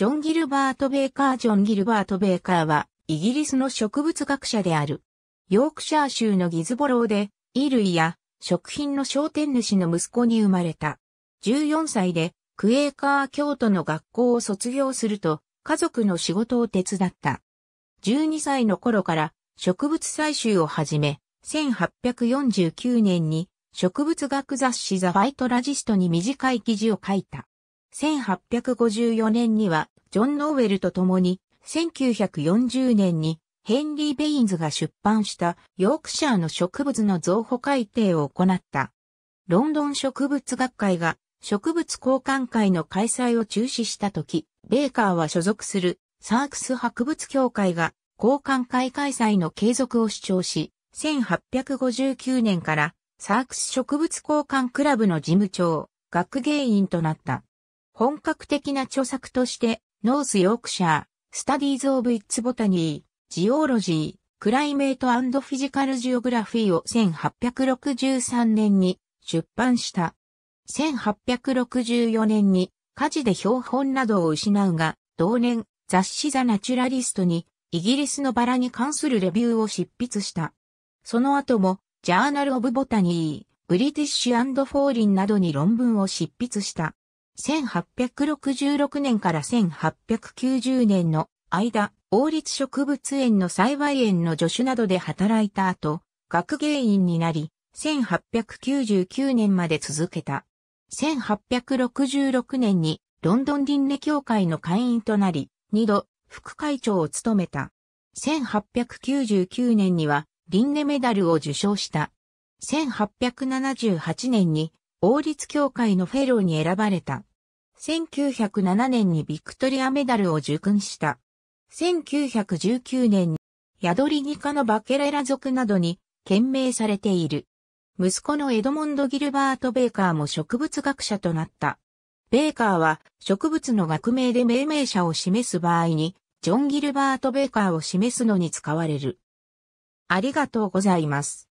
ジョン・ギルバート・ベーカー・ジョン・ギルバート・ベーカーは、イギリスの植物学者である。ヨークシャー州のギズボローで、衣類や食品の商店主の息子に生まれた。14歳で、クエーカー京都の学校を卒業すると、家族の仕事を手伝った。12歳の頃から植物採集を始め、1849年に植物学雑誌ザ・ファイトラジストに短い記事を書いた。1854年にはジョン・ノーウェルと共に、1940年にヘンリー・ベインズが出版したヨークシャーの植物の増補改定を行った。ロンドン植物学会が植物交換会の開催を中止した時、ベーカーは所属するサークス博物協会が交換会開催の継続を主張し、1859年からサークス植物交換クラブの事務長、学芸員となった。本格的な著作としてノースヨークシャー、スタディーズ・オブ・イッツ・ボタニー、ジオロジー、クライメートフィジカル・ジオグラフィーを1863年に出版した。1864年に火事で標本などを失うが、同年雑誌ザ・ナチュラリストにイギリスのバラに関するレビューを執筆した。その後もジャーナル・オブ・ボタニー、ブリティッシュ・フォーリンなどに論文を執筆した。1866年から1890年の間、王立植物園の栽培園の助手などで働いた後、学芸員になり、1899年まで続けた。1866年にロンドン輪廻協会の会員となり、二度副会長を務めた。1899年には輪廻メダルを受賞した。1878年に王立協会のフェローに選ばれた。1907年にビクトリアメダルを受勲した。1919年に、ヤドリギ科のバケレラ族などに、懸命されている。息子のエドモンド・ギルバート・ベーカーも植物学者となった。ベーカーは植物の学名で命名者を示す場合に、ジョン・ギルバート・ベーカーを示すのに使われる。ありがとうございます。